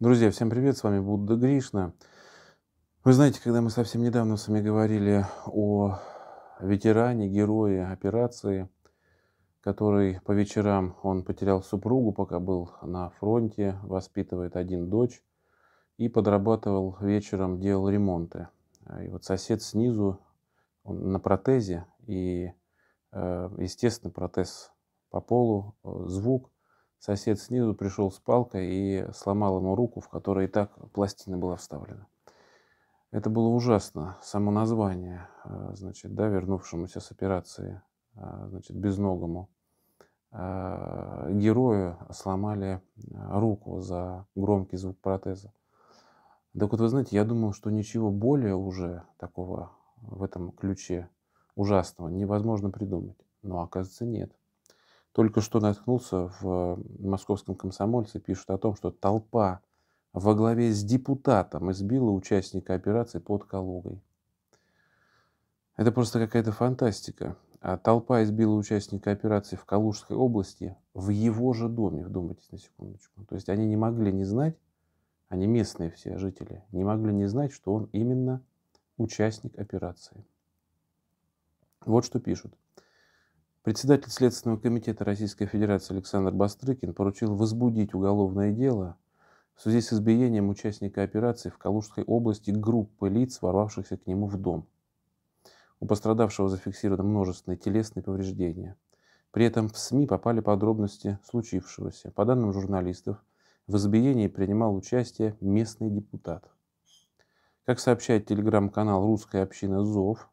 Друзья, всем привет, с вами Будда Гришна. Вы знаете, когда мы совсем недавно с вами говорили о ветеране, герое операции, который по вечерам, он потерял супругу, пока был на фронте, воспитывает один дочь и подрабатывал вечером, делал ремонты. И вот сосед снизу, он на протезе, и, э, естественно, протез по полу, э, звук – Сосед снизу пришел с палкой и сломал ему руку, в которой и так пластина была вставлена. Это было ужасно. Само название, а, значит, да, вернувшемуся с операции, а, значит, безногому а, герою сломали руку за громкий звук протеза. Так вот, вы знаете, я думал, что ничего более уже такого в этом ключе ужасного невозможно придумать. Но оказывается, нет. Только что наткнулся в московском комсомольце, пишут о том, что толпа во главе с депутатом избила участника операции под Калугой. Это просто какая-то фантастика. А толпа избила участника операции в Калужской области в его же доме, вдумайтесь на секундочку. То есть они не могли не знать, они местные все жители, не могли не знать, что он именно участник операции. Вот что пишут. Председатель Следственного комитета Российской Федерации Александр Бастрыкин поручил возбудить уголовное дело в связи с избиением участника операции в Калужской области группы лиц, ворвавшихся к нему в дом. У пострадавшего зафиксировано множественные телесные повреждения. При этом в СМИ попали подробности случившегося. По данным журналистов, в избиении принимал участие местный депутат. Как сообщает телеграм-канал «Русская община ЗОВ»,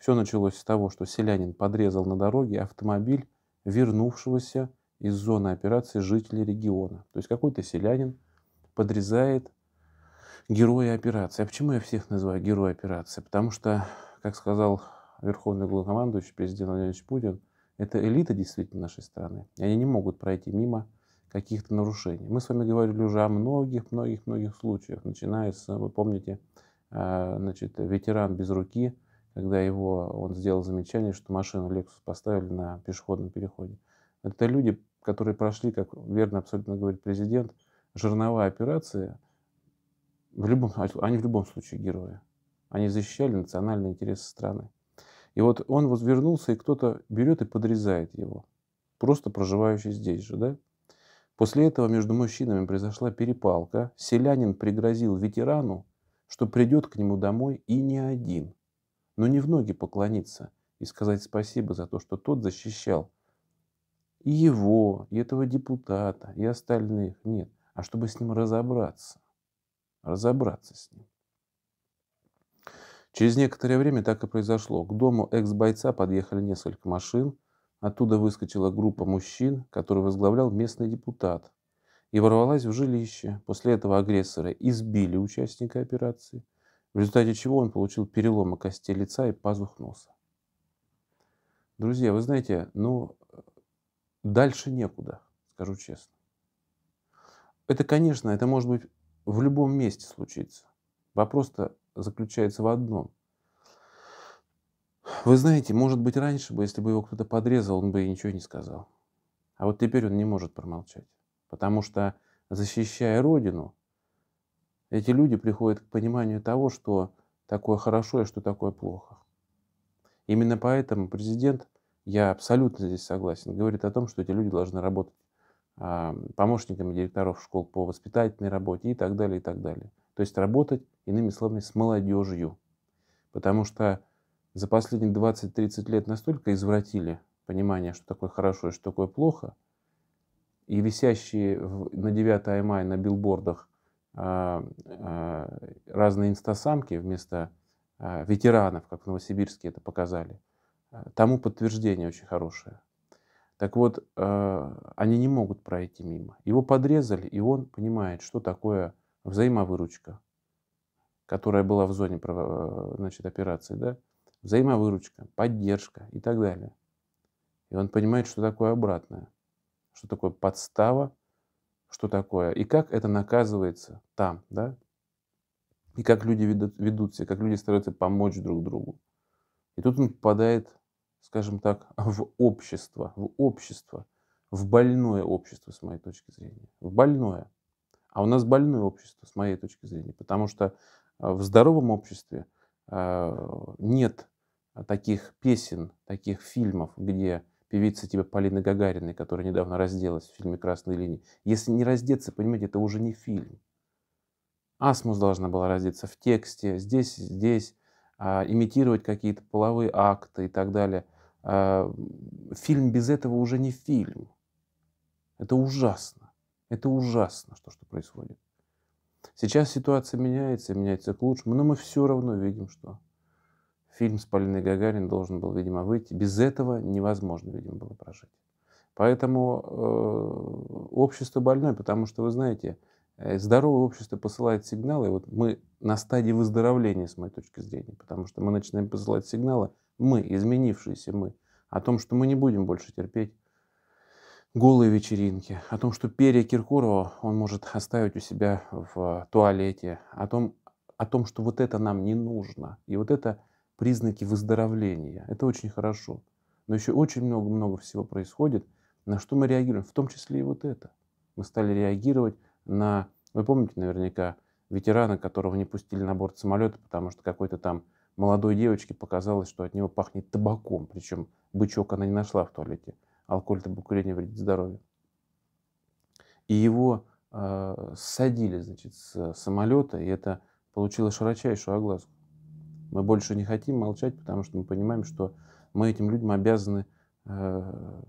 все началось с того, что селянин подрезал на дороге автомобиль вернувшегося из зоны операции жителей региона. То есть какой-то селянин подрезает героя операции. А почему я всех называю герои операции? Потому что, как сказал верховный главнокомандующий президент Владимир Путин, это элита действительно нашей страны. И они не могут пройти мимо каких-то нарушений. Мы с вами говорили уже о многих-многих-многих случаях, начиная с, вы помните, а, значит, ветеран без руки – когда его, он сделал замечание, что машину Lexus поставили на пешеходном переходе. Это люди, которые прошли, как верно абсолютно говорит президент, жирновая операция, в любом, а они в любом случае герои. Они защищали национальные интересы страны. И вот он возвернулся, и кто-то берет и подрезает его, просто проживающий здесь же, да? После этого между мужчинами произошла перепалка. Селянин пригрозил ветерану, что придет к нему домой и не один – но не в ноги поклониться и сказать спасибо за то, что тот защищал и его, и этого депутата, и остальных. Нет, а чтобы с ним разобраться. Разобраться с ним. Через некоторое время так и произошло. К дому экс-бойца подъехали несколько машин. Оттуда выскочила группа мужчин, который возглавлял местный депутат, и ворвалась в жилище. После этого агрессора избили участника операции, в результате чего он получил переломы костей лица и пазух носа. Друзья, вы знаете, ну, дальше некуда, скажу честно. Это, конечно, это может быть в любом месте случиться. Вопрос-то заключается в одном. Вы знаете, может быть, раньше бы, если бы его кто-то подрезал, он бы ничего не сказал. А вот теперь он не может промолчать. Потому что, защищая Родину, эти люди приходят к пониманию того, что такое хорошо и что такое плохо. Именно поэтому президент, я абсолютно здесь согласен, говорит о том, что эти люди должны работать а, помощниками директоров школ по воспитательной работе и так далее, и так далее. То есть работать, иными словами, с молодежью. Потому что за последние 20-30 лет настолько извратили понимание, что такое хорошо и что такое плохо, и висящие на 9 мая на билбордах а, а, разные инстасамки вместо а, ветеранов, как в Новосибирске это показали, тому подтверждение очень хорошее. Так вот, они не могут пройти мимо. Его подрезали, и он понимает, что такое взаимовыручка, которая была в зоне значит, операции, да? взаимовыручка, поддержка и так далее. И он понимает, что такое обратное, что такое подстава, что такое, и как это наказывается там, да, и как люди ведут, ведут себя, как люди стараются помочь друг другу. И тут он попадает, скажем так, в общество, в общество, в больное общество, с моей точки зрения, в больное. А у нас больное общество, с моей точки зрения, потому что э, в здоровом обществе э, нет таких песен, таких фильмов, где певицы типа Полины Гагариной, которая недавно разделась в фильме «Красные линии». Если не раздеться, понимаете, это уже не фильм. Асмус должна была раздеться в тексте, здесь, здесь, а, имитировать какие-то половые акты и так далее. А, фильм без этого уже не фильм. Это ужасно. Это ужасно, что, что происходит. Сейчас ситуация меняется, меняется к лучшему, но мы все равно видим, что фильм с Полиной Гагарин должен был, видимо, выйти. Без этого невозможно, видимо, было прожить. Поэтому э, общество больное, потому что, вы знаете, э, здоровое общество посылает сигналы. Вот мы на стадии выздоровления, с моей точки зрения, потому что мы начинаем посылать сигналы, мы, изменившиеся мы, о том, что мы не будем больше терпеть голые вечеринки, о том, что перья Киркорова он может оставить у себя в туалете, о том, о том, что вот это нам не нужно. И вот это признаки выздоровления. Это очень хорошо. Но еще очень много-много всего происходит, на что мы реагируем, в том числе и вот это. Мы стали реагировать на, вы помните наверняка, ветерана, которого не пустили на борт самолета, потому что какой-то там молодой девочке показалось, что от него пахнет табаком, причем бычок она не нашла в туалете. Алкоголь, табакурение вредит здоровью. И его э, садили, значит, с самолета, и это получило широчайшую огласку. Мы больше не хотим молчать, потому что мы понимаем, что мы этим людям обязаны, э,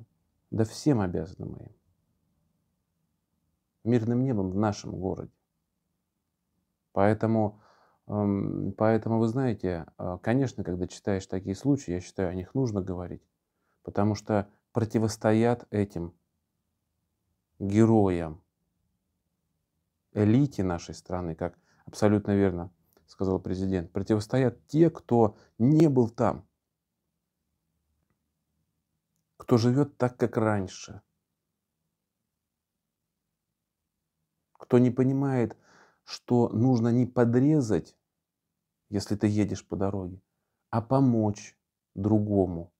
да всем обязаны мы им. Мирным небом в нашем городе. Поэтому, э, поэтому вы знаете, э, конечно, когда читаешь такие случаи, я считаю, о них нужно говорить, потому что противостоят этим героям, элите нашей страны, как абсолютно верно сказал президент, противостоят те, кто не был там, кто живет так, как раньше, кто не понимает, что нужно не подрезать, если ты едешь по дороге, а помочь другому,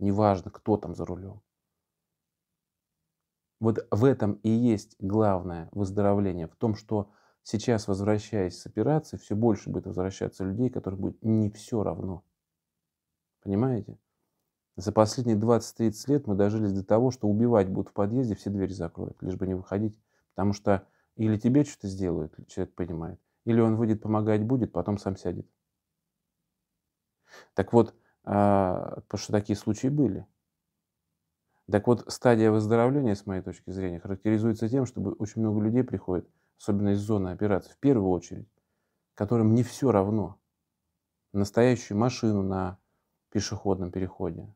неважно, кто там за рулем. Вот в этом и есть главное выздоровление, в том, что сейчас, возвращаясь с операции, все больше будет возвращаться людей, которых будет не все равно. Понимаете? За последние 20-30 лет мы дожились до того, что убивать будут в подъезде, все двери закроют, лишь бы не выходить. Потому что или тебе что-то сделают, человек понимает, или он выйдет помогать будет, потом сам сядет. Так вот, а, потому что такие случаи были. Так вот, стадия выздоровления, с моей точки зрения, характеризуется тем, что очень много людей приходит особенно из зоны операций, в первую очередь, которым не все равно настоящую машину на пешеходном переходе,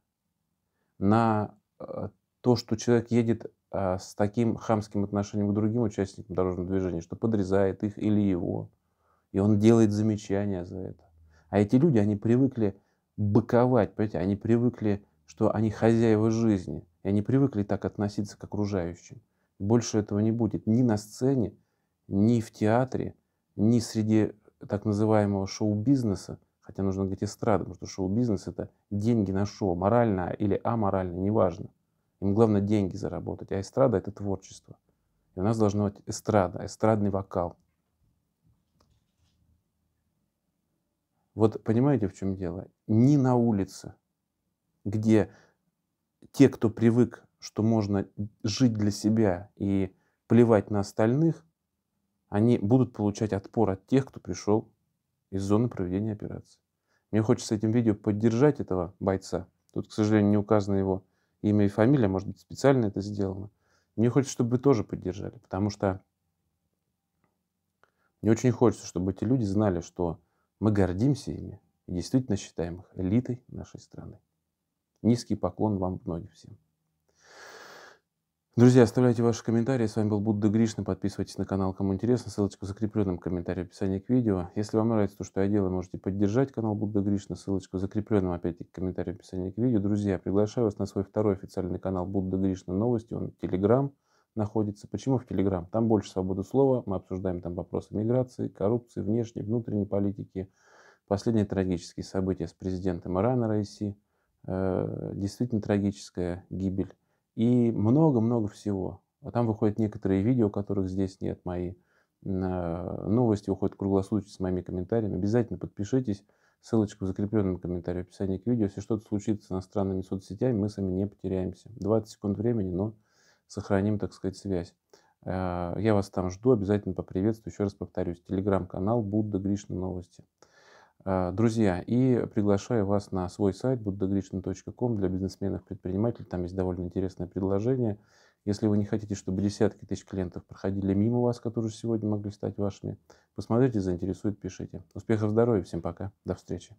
на э, то, что человек едет э, с таким хамским отношением к другим участникам дорожного движения, что подрезает их или его, и он делает замечания за это. А эти люди, они привыкли быковать, понимаете, они привыкли, что они хозяева жизни, и они привыкли так относиться к окружающим. Больше этого не будет ни на сцене, ни в театре, ни среди так называемого шоу-бизнеса, хотя нужно говорить эстрады, потому что шоу-бизнес это деньги на шоу, морально или аморально, неважно. Им главное деньги заработать, а эстрада это творчество. И у нас должна быть эстрада, эстрадный вокал. Вот понимаете, в чем дело? Не на улице, где те, кто привык, что можно жить для себя и плевать на остальных, они будут получать отпор от тех, кто пришел из зоны проведения операции. Мне хочется этим видео поддержать этого бойца. Тут, к сожалению, не указано его имя и фамилия, может быть, специально это сделано. Мне хочется, чтобы вы тоже поддержали, потому что мне очень хочется, чтобы эти люди знали, что мы гордимся ими и действительно считаем их элитой нашей страны. Низкий поклон вам многим всем. Друзья, оставляйте ваши комментарии. С вами был Будда Гришна. Подписывайтесь на канал, кому интересно. Ссылочка в закрепленном комментарии в описании к видео. Если вам нравится то, что я делаю, можете поддержать канал Будда Гришна. Ссылочка в закрепленном опять-таки комментарии в описании к видео. Друзья, приглашаю вас на свой второй официальный канал Будда Гришна Новости. Он в Телеграм находится. Почему в Телеграм? Там больше свободы слова. Мы обсуждаем там вопросы миграции, коррупции, внешней, внутренней политики. Последние трагические события с президентом Ирана Раиси. Э, действительно трагическая гибель и много-много всего. А там выходят некоторые видео, которых здесь нет, мои новости уходят круглосуточно с моими комментариями. Обязательно подпишитесь. Ссылочка в закрепленном комментарии в описании к видео. Если что-то случится с иностранными соцсетями, мы с вами не потеряемся. 20 секунд времени, но сохраним, так сказать, связь. Э, я вас там жду, обязательно поприветствую. Еще раз повторюсь, телеграм-канал Будда Гришна Новости. Э, друзья, и приглашаю вас на свой сайт buddhagrishna.com для бизнесменов-предпринимателей. Там есть довольно интересное предложение. Если вы не хотите, чтобы десятки тысяч клиентов проходили мимо вас, которые сегодня могли стать вашими, посмотрите, заинтересует, пишите. Успехов, здоровья, всем пока, до встречи.